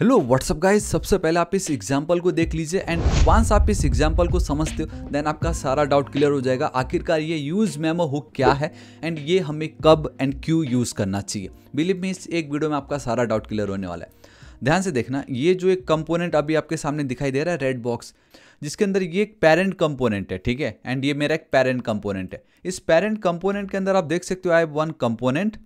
hello what's up guys सबसे पहले आप इस एग्जाम्पल को देख लीजिए एंड वंस आप इस एग्जाम्पल को समझते हो देन आपका सारा डाउट क्लियर हो जाएगा आखिरकार ये यूज मेमो हुक क्या है एंड ये हमें कब एंड क्यों यूज़ करना चाहिए बिलीव मी इस एक वीडियो में आपका सारा डाउट क्लियर होने वाला है ध्यान से देखना ये जो एक कंपोनेंट अभी आपके सामने दिखाई दे रहा है रेड बॉक्स जिसके अंदर ये एक पेरेंट कंपोनेंट है ठीक है एंड ये मेरा एक पेरेंट कंपोनेंट है इस पेरेंट कंपोनेंट के अंदर आप देख सकते हो आई वन कंपोनेंट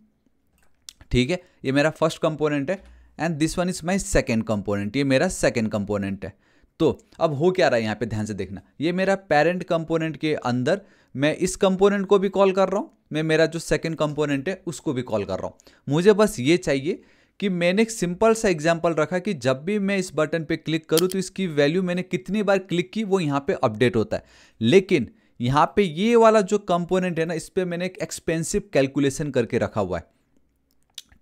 ठीक है ये मेरा फर्स्ट कंपोनेंट है and this one is my second component ये मेरा सेकेंड कंपोनेंट है तो अब हो क्या रहा है यहाँ पे ध्यान से देखना ये मेरा पेरेंट कंपोनेंट के अंदर मैं इस कंपोनेंट को भी कॉल कर रहा हूँ मैं मेरा जो सेकेंड कंपोनेंट है उसको भी कॉल कर रहा हूँ मुझे बस ये चाहिए कि मैंने एक सिंपल सा एग्जाम्पल रखा कि जब भी मैं इस बटन पर क्लिक करूँ तो इसकी वैल्यू मैंने कितनी बार क्लिक की वो यहाँ पे अपडेट होता है लेकिन यहाँ पे ये वाला जो कंपोनेंट है ना इस पर मैंने एक एक्सपेंसिव कैलकुलेशन करके रखा हुआ है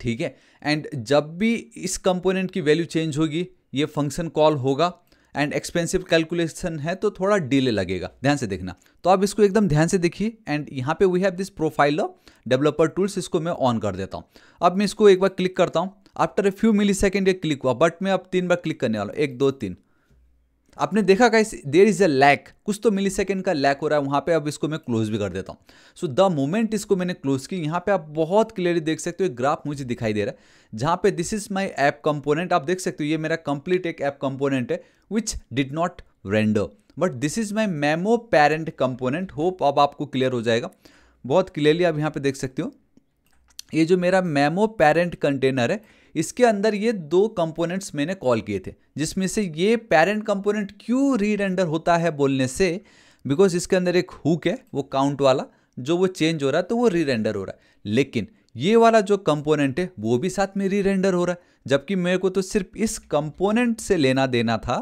ठीक है एंड जब भी इस कंपोनेंट की वैल्यू चेंज होगी ये फंक्शन कॉल होगा एंड एक्सपेंसिव कैलकुलेशन है तो थोड़ा डिले लगेगा ध्यान से देखना तो आप इसको एकदम ध्यान से देखिए एंड यहाँ पे we have this profile of developer tools इसको मैं ऑन कर देता हूँ अब मैं इसको एक बार क्लिक करता हूँ after a few millisecond ये क्लिक हुआ बट मैं अब तीन बार क्लिक करने वाला हूँ एक दो तीन आपने देखा guys there is a lag कुछ तो मिली सेकेंड का लैक हो रहा है वहां पे अब इसको मैं क्लोज भी कर देता हूँ सो द मोमेंट इसको मैंने क्लोज की यहाँ पे आप बहुत क्लियरली देख सकते हो एक ग्राफ मुझे दिखाई दे रहा है जहां पे this is my app component आप देख सकते हो ये मेरा कंप्लीट एक ऐप कंपोनेंट है which did not render but this is my memo parent component hope अब आपको क्लियर हो जाएगा बहुत क्लियरली आप यहाँ पे देख सकते हो ये जो मेरा मेमो पेरेंट कंटेनर है इसके अंदर ये दो कंपोनेंट्स मैंने कॉल किए थे जिसमें से ये पेरेंट कंपोनेंट क्यों रीरेंडर होता है बोलने से बिकॉज इसके अंदर एक हुक है वो काउंट वाला जो वो चेंज हो रहा है तो वो रीरेंडर हो रहा है लेकिन ये वाला जो कंपोनेंट है वो भी साथ में रीरेंडर हो रहा है जबकि मेरे को तो सिर्फ इस कंपोनेंट से लेना देना था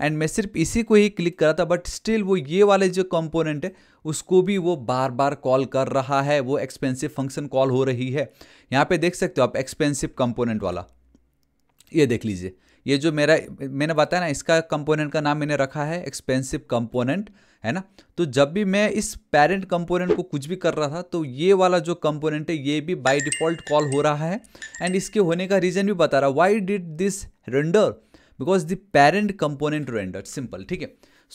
एंड मैं सिर्फ इसी को ही क्लिक करा था बट स्टिल वो ये वाले जो कंपोनेंट है उसको भी वो बार बार कॉल कर रहा है वो एक्सपेंसिव फंक्शन कॉल हो रही है यहाँ पे देख सकते हो आप एक्सपेंसिव कंपोनेंट वाला ये देख लीजिए ये जो मेरा मैंने बताया ना इसका कंपोनेंट का नाम मैंने रखा है एक्सपेंसिव कंपोनेंट है ना तो जब भी मैं इस पेरेंट कंपोनेंट को कुछ भी कर रहा था तो ये वाला जो कंपोनेंट है ये भी बाय डिफ़ॉल्ट कॉल हो रहा है एंड इसके होने का रीज़न भी बता रहा why did this render because the parent component render simple ठीक है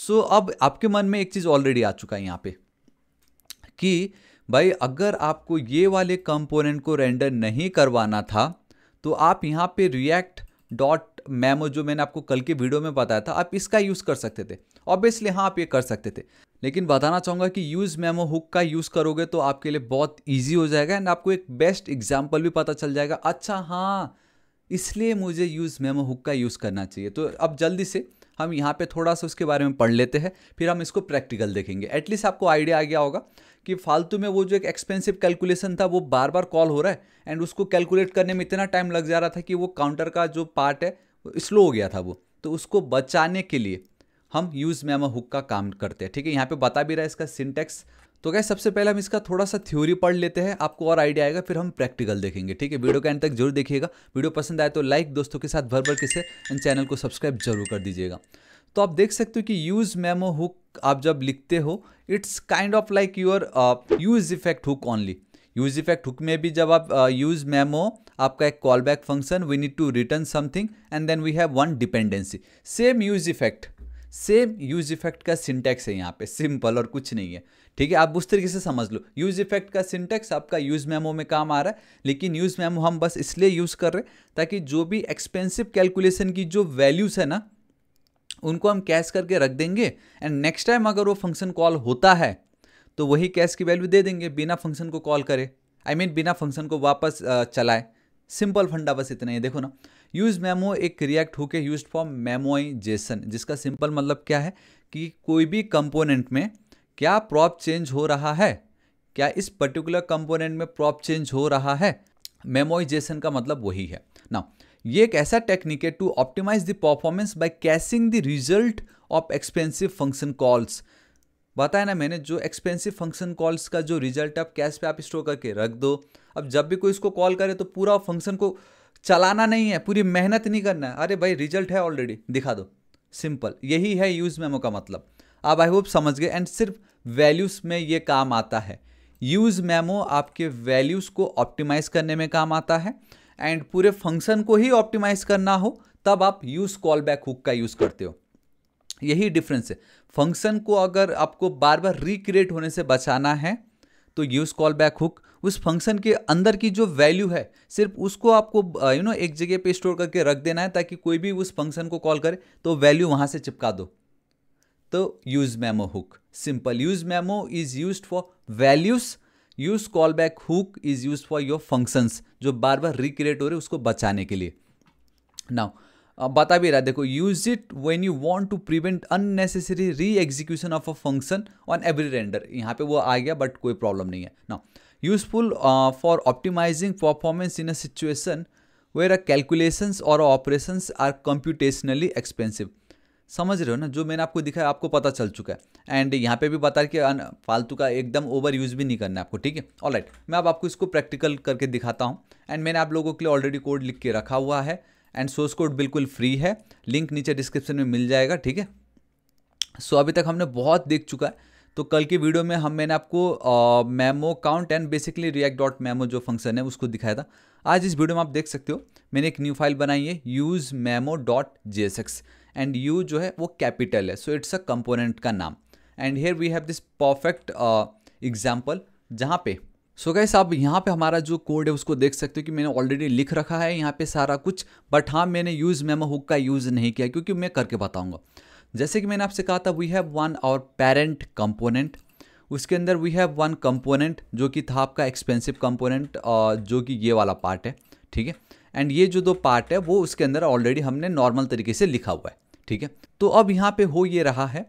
सो अब आपके मन में एक चीज़ ऑलरेडी आ चुका है यहाँ पे कि भाई अगर आपको ये वाले कंपोनेंट को रेंडर नहीं करवाना था तो आप यहाँ पे रिएक्ट डॉट मैमो जो मैंने आपको कल के वीडियो में बताया था आप इसका यूज़ कर सकते थे ऑब्वियसली हाँ आप ये कर सकते थे लेकिन बताना चाहूंगा कि यूज़ मेमो हुक का यूज़ करोगे तो आपके लिए बहुत ईजी हो जाएगा एंड आपको एक बेस्ट एग्जाम्पल भी पता चल जाएगा अच्छा हाँ इसलिए मुझे यूज़ मेमो हुक का यूज़ करना चाहिए तो अब जल्दी से हम यहाँ पे थोड़ा सा उसके बारे में पढ़ लेते हैं फिर हम इसको प्रैक्टिकल देखेंगे एटलीस्ट आपको आइडिया आ गया होगा कि फालतू में वो जो एक एक्सपेंसिव कैलकुलेशन था वो बार बार कॉल हो रहा है एंड उसको कैलकुलेट करने में इतना टाइम लग जा रहा था कि वो काउंटर का जो पार्ट है स्लो हो गया था वो तो उसको बचाने के लिए हम यूज़ मेमो हुक का काम करते हैं ठीक है यहाँ पे बता भी रहा है इसका सिंटेक्स तो क्या सबसे पहले हम इसका थोड़ा सा थ्योरी पढ़ लेते हैं आपको और आइडिया आएगा फिर हम प्रैक्टिकल देखेंगे ठीक है वीडियो के एंड तक जरूर देखिएगा वीडियो पसंद आए तो लाइक दोस्तों के साथ भर भर के से चैनल को सब्सक्राइब जरूर कर दीजिएगा तो आप देख सकते हो कि यूज़ मेमो हुक आप जब लिखते हो it's kind of like your use effect hook only use effect hook में भी जब आप यूज uh, मेमो आपका एक callback function we need to return something and then we have one dependency same use effect same use effect का syntax है यहाँ पे सिंपल और कुछ नहीं है ठीक है आप उस तरीके से समझ लो यूज़ इफेक्ट का सिंटेक्स आपका यूज़ मेमो में काम आ रहा है लेकिन यूज़ मेमो हम बस इसलिए यूज़ कर रहे ताकि जो भी एक्सपेंसिव कैलकुलेशन की जो वैल्यूज़ है ना उनको हम कैश करके रख देंगे एंड नेक्स्ट टाइम अगर वो फंक्शन कॉल होता है तो वही कैश की वैल्यू दे देंगे बिना फंक्शन को कॉल करे आई I मीन mean, बिना फंक्शन को वापस चलाए सिंपल फंडा बस इतना ही देखो ना यूज मेमो एक React hook use for memoization जिसका सिंपल मतलब क्या है कि कोई भी कंपोनेंट में क्या प्रॉप चेंज हो रहा है क्या इस पर्टिकुलर कंपोनेंट में प्रॉप चेंज हो रहा है मेमोइजेशन का मतलब वही है ना ये एक ऐसा टेक्निक है to optimise the performance by caching the result of expensive function calls बताया ना मैंने जो एक्सपेंसिव फंक्शन कॉल्स का जो रिजल्ट आप कैश पे आप स्टोर करके रख दो अब जब भी कोई इसको कॉल करे तो पूरा फंक्शन को चलाना नहीं है पूरी मेहनत नहीं करना है अरे भाई रिजल्ट है ऑलरेडी दिखा दो सिंपल यही है यूज मेमो का मतलब आप आई होप समझ गए एंड सिर्फ वैल्यूज़ में ये काम आता है यूज़ मेमो आपके वैल्यूज़ को ऑप्टिमाइज़ करने में काम आता है एंड पूरे फंक्शन को ही ऑप्टिमाइज़ करना हो तब आप यूज़ कॉल बैक हुक का यूज़ करते हो यही डिफरेंस है फंक्शन को अगर आपको बार बार रिक्रिएट होने से बचाना है तो यूज़ कॉल बैक हुक उस फंक्शन के अंदर की जो वैल्यू है सिर्फ उसको आपको यू uh, नो एक जगह पे स्टोर करके रख देना है ताकि कोई भी उस फंक्शन को कॉल करे तो वैल्यू वहाँ से चिपका दो use memo hook simple use memo is use for values use callback hook is use for your functions जो बार बार रिक्रिएट हो रहे उसको बचाने के लिए नाउ बता भी रहा देखो use it when you want to prevent unnecessary re execution of a function on every render यहाँ पे वो आ गया बट कोई प्रॉब्लम नहीं है now useful for optimizing performance in a situation where a calculations और ऑपरेशंस आर कंप्यूटेशनली एक्सपेंसिव समझ रहे हो ना जो मैंने आपको दिखाया आपको पता चल चुका है एंड यहाँ पे भी बता रहा कि फालतू का एकदम ओवर यूज़ भी नहीं करना है आपको ठीक है ऑल राइट मैं अब आपको इसको प्रैक्टिकल करके दिखाता हूँ एंड मैंने आप लोगों के लिए ऑलरेडी कोड लिख के रखा हुआ है एंड सोर्स कोड बिल्कुल फ्री है लिंक नीचे डिस्क्रिप्शन में मिल जाएगा ठीक है सो अभी तक हमने बहुत देख चुका है तो कल की वीडियो में हम मैंने आपको memo count and basically React dot memo जो फंक्शन है उसको दिखाया था आज इस वीडियो में आप देख सकते हो मैंने एक न्यू फाइल बनाई है use memo dot J S X and you जो है वो कैपिटल है सो इट्स अ कंपोनेंट का नाम and here we have this perfect example जहाँ पे सो so गैस आप यहाँ पे हमारा जो कोड है उसको देख सकते हो कि मैंने ऑलरेडी लिख रखा है यहाँ पे सारा कुछ बट हाँ मैंने यूज़ मेमो हुक का यूज़ नहीं किया क्योंकि मैं करके बताऊँगा जैसे कि मैंने आपसे कहा था we have one our parent component उसके अंदर वी हैव वन कंपोनेंट जो कि था आपका एक्सपेंसिव कंपोनेंट uh, जो कि ये वाला पार्ट है ठीक है एंड ये जो दो पार्ट है वो उसके अंदर ऑलरेडी हमने नॉर्मल तरीके से लिखा हुआ है ठीक है तो अब यहाँ पे हो ये रहा है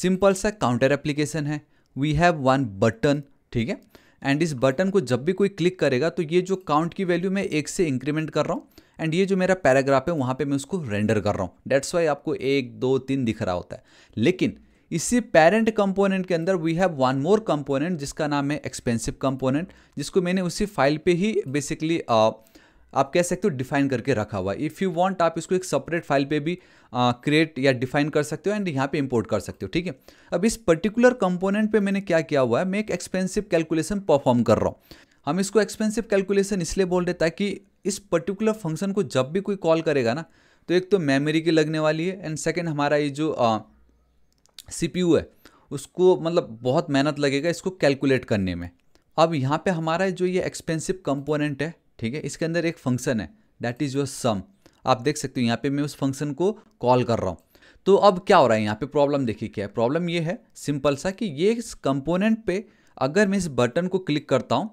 सिंपल सा काउंटर एप्लीकेशन है वी हैव वन बटन ठीक है एंड इस बटन को जब भी कोई क्लिक करेगा तो ये जो काउंट की वैल्यू मैं एक से इंक्रीमेंट कर रहा हूँ एंड ये जो मेरा पैराग्राफ है वहाँ पे मैं उसको रेंडर कर रहा हूँ डेट्स वाई आपको एक दो तीन दिख रहा होता है लेकिन इसी पेरेंट कंपोनेंट के अंदर we have one more component जिसका नाम है एक्सपेंसिव कंपोनेंट जिसको मैंने उसी फाइल पे ही बेसिकली uh, आप कह सकते हो डिफाइन करके रखा हुआ है इफ़ यू वांट आप इसको एक सेपरेट फाइल पे भी क्रिएट या डिफाइन कर सकते हो एंड यहाँ पे इंपोर्ट कर सकते हो ठीक है अब इस पर्टिकुलर कंपोनेंट पे मैंने क्या किया हुआ है मैं एक एक्सपेंसिव कैलकुलेशन परफॉर्म कर रहा हूँ हम इसको एक्सपेंसिव कैलकुलेशन इसलिए बोल रहे ताकि इस पर्टिकुलर फंक्शन को जब भी कोई कॉल करेगा ना तो एक तो मेमोरी की लगने वाली है एंड सेकेंड हमारा ये जो सी है उसको मतलब बहुत मेहनत लगेगा इसको कैलकुलेट करने में अब यहाँ पे हमारा जो ये एक्सपेंसिव कंपोनेंट है ठीक है इसके अंदर एक फंक्शन है दैट इज़ योर सम आप देख सकते हो यहाँ पे मैं उस फंक्शन को कॉल कर रहा हूँ तो अब क्या हो रहा है यहाँ पे प्रॉब्लम देखिए क्या है प्रॉब्लम ये है सिंपल सा कि ये इस कंपोनेंट पे अगर मैं इस बटन को क्लिक करता हूँ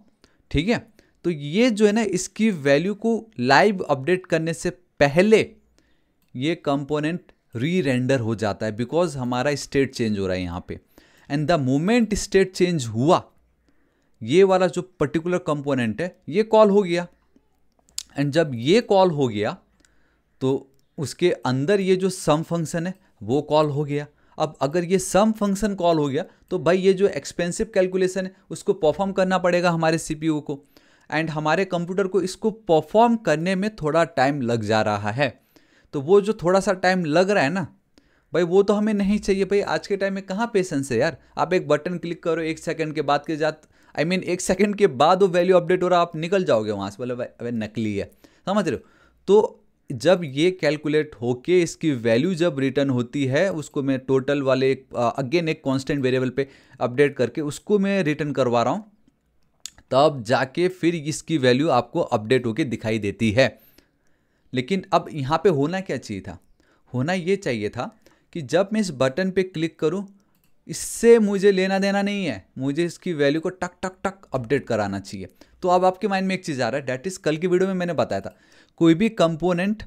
ठीक है तो ये जो है ना इसकी वैल्यू को लाइव अपडेट करने से पहले ये कंपोनेंट री रेंडर हो जाता है बिकॉज हमारा स्टेट चेंज हो रहा है यहाँ पे and the moment state change हुआ ये वाला जो पर्टिकुलर कंपोनेंट है ये कॉल हो गया एंड जब ये कॉल हो गया तो उसके अंदर ये जो सम फंक्शन है वो कॉल हो गया अब अगर ये सम फंक्शन कॉल हो गया तो भाई ये जो एक्सपेंसिव कैलकुलेशन है उसको परफॉर्म करना पड़ेगा हमारे सीपीयू को एंड हमारे कंप्यूटर को इसको परफॉर्म करने में थोड़ा टाइम लग जा रहा है तो वो जो थोड़ा सा टाइम लग रहा है ना भाई वो तो हमें नहीं चाहिए भाई आज के टाइम में कहाँ पेशेंस है यार आप एक बटन क्लिक करो एक सेकंड के बाद के जात आई I मीन mean, एक सेकंड के बाद वो वैल्यू अपडेट हो रहा आप निकल जाओगे वहाँ से बोले अब नकली है समझ रहे हो तो जब ये कैलकुलेट होके इसकी वैल्यू जब रिटर्न होती है उसको मैं टोटल वाले एक अगेन एक कांस्टेंट वेरिएबल पे अपडेट करके उसको मैं रिटर्न करवा रहा हूँ तब जाके फिर इसकी वैल्यू आपको अपडेट होके दिखाई देती है लेकिन अब यहाँ पे होना क्या चाहिए था होना ये चाहिए था कि जब मैं इस बटन पे क्लिक करूँ इससे मुझे लेना देना नहीं है मुझे इसकी वैल्यू को टक टक टक अपडेट कराना चाहिए तो अब आपके माइंड में एक चीज़ आ रहा है डैट इज़ कल की वीडियो में मैंने बताया था कोई भी कंपोनेंट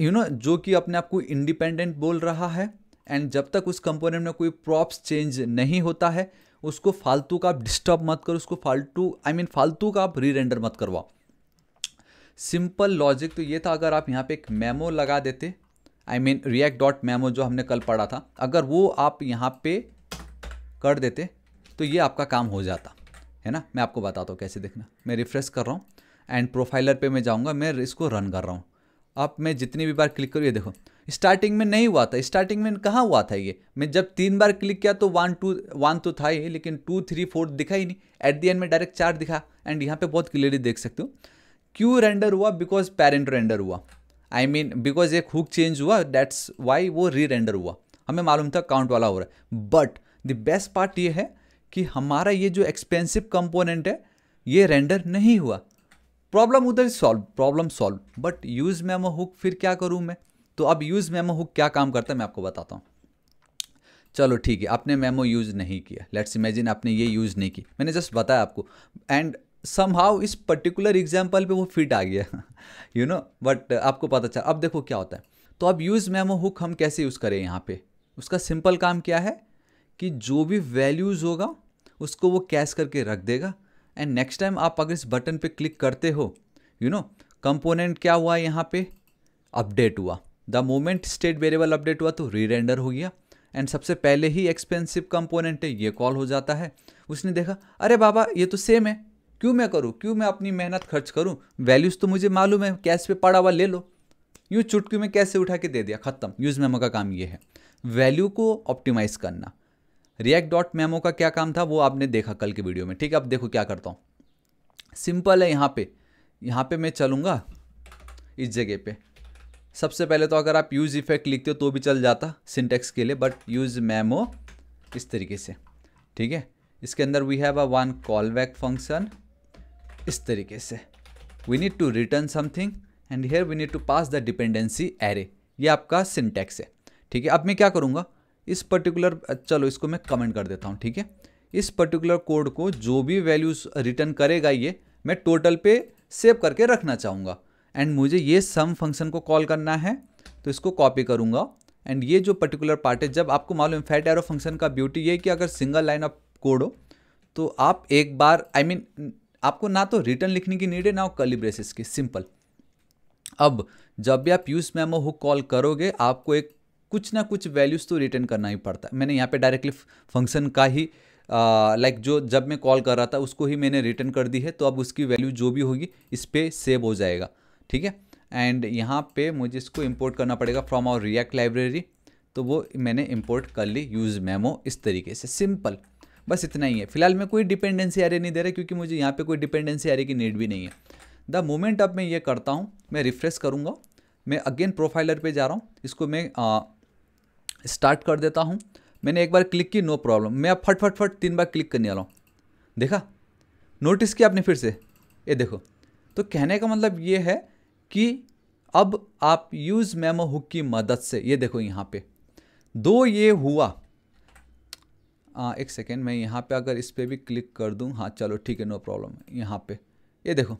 यू नो जो कि अपने आप को इंडिपेंडेंट बोल रहा है एंड जब तक उस कंपोनेंट में कोई प्रॉप्स चेंज नहीं होता है उसको फालतू का आप डिस्टर्ब मत करो उसको फालतू आई I मीन mean, फालतू का आप री रेंडर मत करवाओ सिंपल लॉजिक तो ये था अगर आप यहाँ पे एक मेमो लगा देते I mean React dot memo जो हमने कल पढ़ा था अगर वो आप यहाँ पे कर देते तो ये आपका काम हो जाता है ना मैं आपको बताता हूँ कैसे देखना मैं रिफ्रेश कर रहा हूँ एंड प्रोफाइलर पे मैं जाऊँगा मैं इसको रन कर रहा हूँ अब मैं जितनी भी बार क्लिक करूँ ये देखो स्टार्टिंग में नहीं हुआ था स्टार्टिंग में कहाँ हुआ था ये मैं जब तीन बार क्लिक किया तो वन टू वन तो था ही लेकिन टू थ्री फोर दिखा ही नहीं एट दी एंड में डायरेक्ट चार दिखा एंड यहाँ पे बहुत क्लियरली देख सकते हो क्यों रेंडर हुआ बिकॉज पेरेंट रेंडर हुआ आई मीन बिकॉज एक हुक चेंज हुआ दैट्स वाई वो री रेंडर हुआ हमें मालूम था काउंट वाला हो रहा है बट द बेस्ट पार्ट ये है कि हमारा ये जो एक्सपेंसिव कंपोनेंट है ये रेंडर नहीं हुआ प्रॉब्लम उधर ही solve problem solve but use memo hook फिर क्या करूँ मैं तो अब यूज़ मेमो हुक क्या काम करता है मैं आपको बताता हूँ चलो ठीक है आपने मेमो यूज़ नहीं किया लेट्स इमेजिन आपने ये यूज़ नहीं की मैंने जस्ट बताया आपको एंड सम हाउ इस पर्टिकुलर एग्जाम्पल पे वो फिट आ गया यू नो बट आपको पता चला अब देखो क्या होता है तो अब यूज़ मेमो हुक हम कैसे यूज़ करें यहाँ पे उसका सिंपल काम क्या है कि जो भी वैल्यूज़ होगा उसको वो कैश करके रख देगा एंड नेक्स्ट टाइम आप अगर इस बटन पे क्लिक करते हो यू नो कंपोनेंट क्या हुआ यहाँ पे अपडेट हुआ the moment state variable update हुआ तो री रेंडर हो गया एंड सबसे पहले ही एक्सपेंसिव कंपोनेंट है ये कॉल हो जाता है उसने देखा अरे बाबा ये तो सेम है क्यों मैं करूँ क्यों मैं अपनी मेहनत खर्च करूँ वैल्यूज़ तो मुझे मालूम है कैश पे पड़ा हुआ ले लो यूँ चुटकी में कैसे उठा के दे दिया ख़त्म यूज़ मेमो का काम ये है वैल्यू को ऑप्टिमाइज़ करना रिएक्ट डॉट मेमो का क्या काम था वो आपने देखा कल के वीडियो में ठीक है अब देखो क्या करता हूँ सिंपल है यहाँ पे यहाँ पे मैं चलूँगा इस जगह पे सबसे पहले तो अगर आप यूज़ इफेक्ट लिखते हो तो भी चल जाता सिंटेक्स के लिए बट यूज़ मेमो इस तरीके से ठीक है इसके अंदर we have a one callback function इस तरीके से we need to return something and here we need to pass the dependency array ये आपका सिंटेक्स है ठीक है अब मैं क्या करूँगा इस पर्टिकुलर चलो इसको मैं कमेंट कर देता हूँ ठीक है इस पर्टिकुलर कोड को जो भी वैल्यूज रिटर्न करेगा ये मैं टोटल पे सेव करके रखना चाहूँगा एंड मुझे ये सम फंक्शन को कॉल करना है तो इसको कॉपी करूँगा एंड ये जो पर्टिकुलर पार्ट है जब आपको मालूम फैट एरो फंक्शन का ब्यूटी ये कि अगर सिंगल लाइन ऑफ कोड हो तो आप एक बार आई I मीन mean, आपको ना तो रिटर्न लिखने की नीड है ना ब्रेसिस की सिंपल अब जब भी आप यूज मैमो हुक कॉल करोगे आपको एक कुछ ना कुछ वैल्यूज़ तो रिटर्न करना ही पड़ता है मैंने यहाँ पे डायरेक्टली फंक्शन का ही लाइक like जो जब मैं कॉल कर रहा था उसको ही मैंने रिटर्न कर दी है तो अब उसकी वैल्यू जो भी होगी इस पर सेव हो जाएगा ठीक है एंड यहाँ पे मुझे इसको इम्पोर्ट करना पड़ेगा फ्रॉम आवर रिएक्ट लाइब्रेरी तो वो मैंने इम्पोर्ट कर ली यूज़ मेमो इस तरीके से सिंपल बस इतना ही है फिलहाल मैं कोई डिपेंडेंसी आ नहीं दे रहा क्योंकि मुझे यहाँ पे कोई डिपेंडेंसी आ की नीड भी नहीं है द मोमेंट अब मैं ये करता हूँ मैं रिफ्रेश करूँगा मैं अगेन प्रोफाइलर पे जा रहा हूँ इसको मैं स्टार्ट कर देता हूँ मैंने एक बार क्लिक की नो प्रॉब्लम मैं अब फट फट फट तीन बार क्लिक करने वाला हूँ देखा नोटिस किया आपने फिर से ये देखो तो कहने का मतलब ये है कि अब आप यूज़ मेमो हुक की मदद से ये देखो यहाँ पे दो ये हुआ आ, एक सेकेंड मैं यहाँ पे अगर इस पर भी क्लिक कर दूँ हाँ चलो ठीक है नो प्रॉब्लम यहाँ पे ये देखो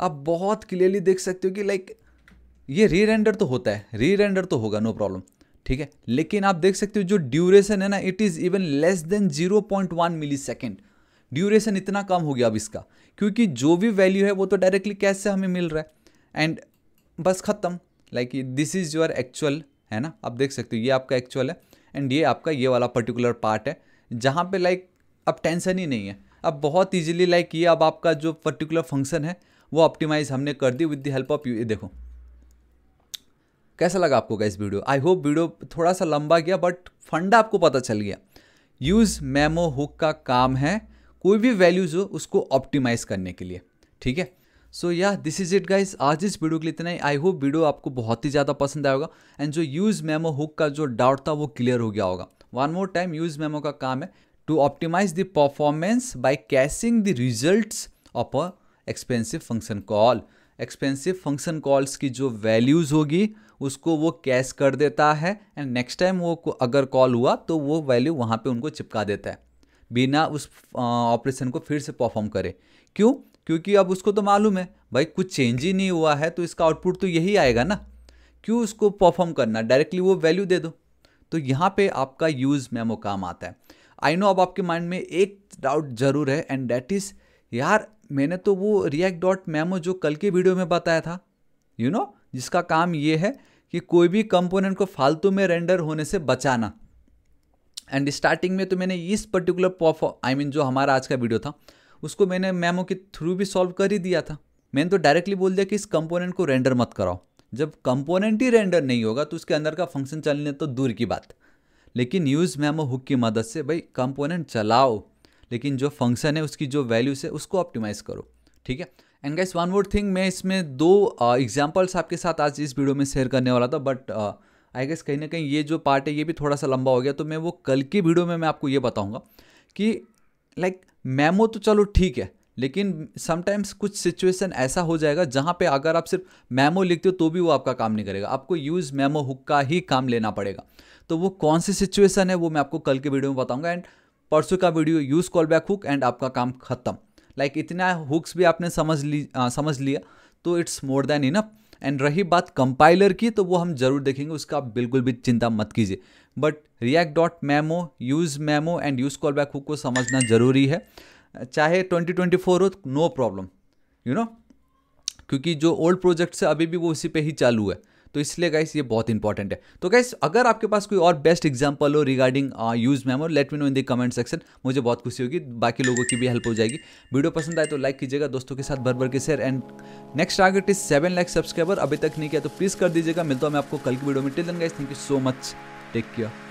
आप बहुत क्लियरली देख सकते हो कि लाइक ये री रेंडर तो होता है री रेंडर तो होगा नो प्रॉब्लम ठीक है लेकिन आप देख सकते हो जो ड्यूरेशन है ना it is even less than zero point one millisecond duration इतना कम हो गया अब इसका क्योंकि जो भी वैल्यू है वो तो डायरेक्टली कैश से हमें मिल रहा है एंड बस ख़त्म like this is your actual है ना आप देख सकते हो ये आपका एक्चुअल है एंड ये आपका ये वाला पर्टिकुलर पार्ट है जहाँ पे लाइक अब टेंशन ही नहीं है अब बहुत ईजिली लाइक ये अब आपका जो पर्टिकुलर फंक्शन है वो ऑप्टिमाइज हमने कर दी with the help of you ये देखो कैसा लगा आपको guys video I hope video थोड़ा सा लंबा गया बट फंडा आपको पता चल गया यूज़ मेमो हुक का काम है कोई भी वैल्यूज़ हो उसको ऑप्टिमाइज़ करने के लिए ठीक है सो या दिस इज इट गाइज आज इस वीडियो के लिए इतना ही आई होप वीडियो आपको बहुत ही ज़्यादा पसंद आएगा एंड जो यूज़ मेमो हुक का जो डाउट था वो क्लियर हो गया होगा one more time use memo का काम है to optimise the performance by caching the results of a expensive function call expensive function calls की जो वैल्यूज़ होगी उसको वो कैश कर देता है एंड नेक्स्ट टाइम वो अगर कॉल हुआ तो वो वैल्यू वहाँ पे उनको चिपका देता है बिना उस ऑपरेशन को फिर से परफॉर्म करे क्यों क्योंकि अब उसको तो मालूम है भाई कुछ चेंज ही नहीं हुआ है तो इसका आउटपुट तो यही आएगा ना क्यों उसको परफॉर्म करना डायरेक्टली वो वैल्यू दे दो तो यहाँ पे आपका यूज़ मेमो काम आता है आई नो अब आपके माइंड में एक डाउट ज़रूर है एंड डैट इज़ यार मैंने तो वो रिएक्ट डॉट मेमो जो कल के वीडियो में बताया था यू you नो know, जिसका काम ये है कि कोई भी कंपोनेंट को फालतू में रेंडर होने से बचाना एंड स्टार्टिंग में तो मैंने इस पर्टिकुलर पॉफ आई मीन जो हमारा आज का वीडियो था उसको मैंने मेमो के थ्रू भी सॉल्व कर ही दिया था मैंने तो डायरेक्टली बोल दिया कि इस कंपोनेंट को रेंडर मत कराओ जब कंपोनेंट ही रेंडर नहीं होगा तो उसके अंदर का फंक्शन चलने तो दूर की बात लेकिन यूज़ मैमो हुक की मदद से भाई कंपोनेंट चलाओ लेकिन जो फंक्शन है उसकी जो वैल्यूज है उसको ऑप्टिमाइज़ करो ठीक है and guys one more thing मैं इसमें दो एग्जाम्पल्स uh, आपके साथ आज इस वीडियो में शेयर करने वाला था बट आई गेस कहीं ना कहीं ये जो पार्ट है ये भी थोड़ा सा लंबा हो गया तो मैं वो कल की वीडियो में मैं आपको ये बताऊँगा कि लाइक like, मैमो तो चलो ठीक है लेकिन समटाइम्स कुछ सिचुएशन ऐसा हो जाएगा जहाँ पे अगर आप सिर्फ मेमो लिखते हो तो भी वो आपका काम नहीं करेगा आपको यूज़ मेमो हुक का ही काम लेना पड़ेगा तो वो कौन सी सिचुएशन है वो मैं आपको कल के वीडियो में बताऊँगा एंड परसों का video use callback hook and आपका काम खत्म लाइक like, इतना हुक्स भी आपने समझ ली आ, समझ लिया तो it's more than enough and रही बात कंपाइलर की तो वो हम जरूर देखेंगे उसका आप बिल्कुल भी चिंता मत कीजिए but React dot memo use memo and use callback hook को समझना ज़रूरी है चाहे 2024 हो नो प्रॉब्लम यू नो क्योंकि जो ओल्ड प्रोजेक्ट से अभी भी वो उसी पे ही चालू है तो इसलिए गाइस ये बहुत इंपॉर्टेंट है तो गाइस अगर आपके पास कोई और बेस्ट एग्जांपल हो regarding use memo let me know in the comment section मुझे बहुत खुशी होगी बाकी लोगों की भी हेल्प हो जाएगी वीडियो पसंद आए तो लाइक कीजिएगा दोस्तों के साथ भर भर के share and next target is seven lakhs subscriber अभी तक नहीं किया तो प्लीज़ कर दीजिएगा मिलता हूँ मैं आपको कल की वीडियो में till then guys thank you so much take care